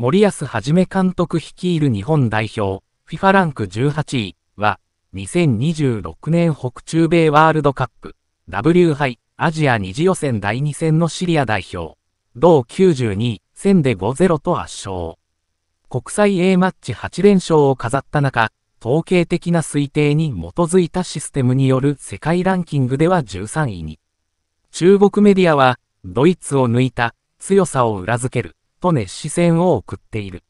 森保一監督率いる日本代表、FIFA ランク18位は、2026年北中米ワールドカップ、W 杯アジア2次予選第2戦のシリア代表、同92戦で5-0と圧勝。国際 A マッチ8連勝を飾った中、統計的な推定に基づいたシステムによる世界ランキングでは13位に。中国メディアは、ドイツを抜いた強さを裏付けると熱視線を送っている。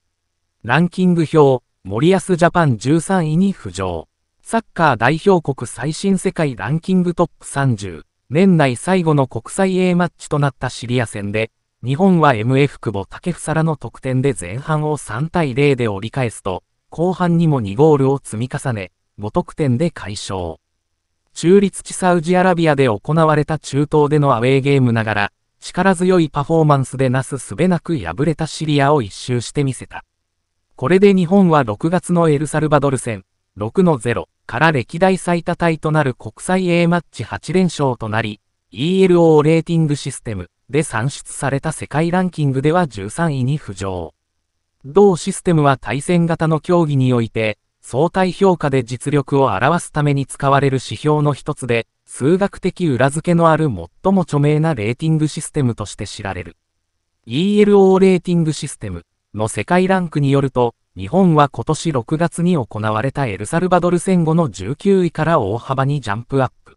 ランキング表、森保ジャパン13位に浮上。サッカー代表国最新世界ランキングトップ30。年内最後の国際 A マッチとなったシリア戦で、日本は MF 久保竹房らの得点で前半を3対0で折り返すと、後半にも2ゴールを積み重ね、5得点で快勝。中立地サウジアラビアで行われた中東でのアウェーゲームながら、力強いパフォーマンスでなすすべなく敗れたシリアを一周してみせた。これで日本は6月のエルサルバドル戦、6-0から歴代最多タイとなる国際 A マッチ8連勝となり、ELO レーティングシステムで算出された世界ランキングでは13位に浮上。同システムは対戦型の競技において、相対評価で実力を表すために使われる指標の一つで、数学的裏付けのある最も著名なレーティングシステムとして知られる。ELO レーティングシステムの世界ランクによると、日本は今年6月に行われたエルサルバドル戦後の19位から大幅にジャンプアップ。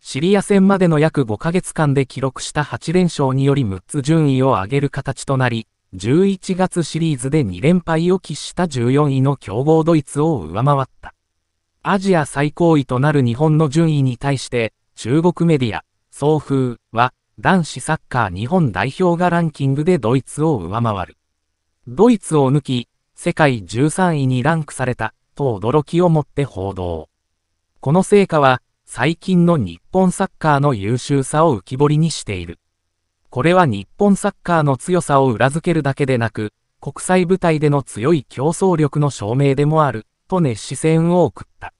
シリア戦までの約5ヶ月間で記録した8連勝により6つ順位を上げる形となり、11月シリーズで2連敗を喫した14位の強豪ドイツを上回った。アジア最高位となる日本の順位に対して中国メディア、総風は男子サッカー日本代表がランキングでドイツを上回る。ドイツを抜き、世界13位にランクされたと驚きをもって報道。この成果は最近の日本サッカーの優秀さを浮き彫りにしている。これは日本サッカーの強さを裏付けるだけでなく、国際舞台での強い競争力の証明でもある、とね視線を送った。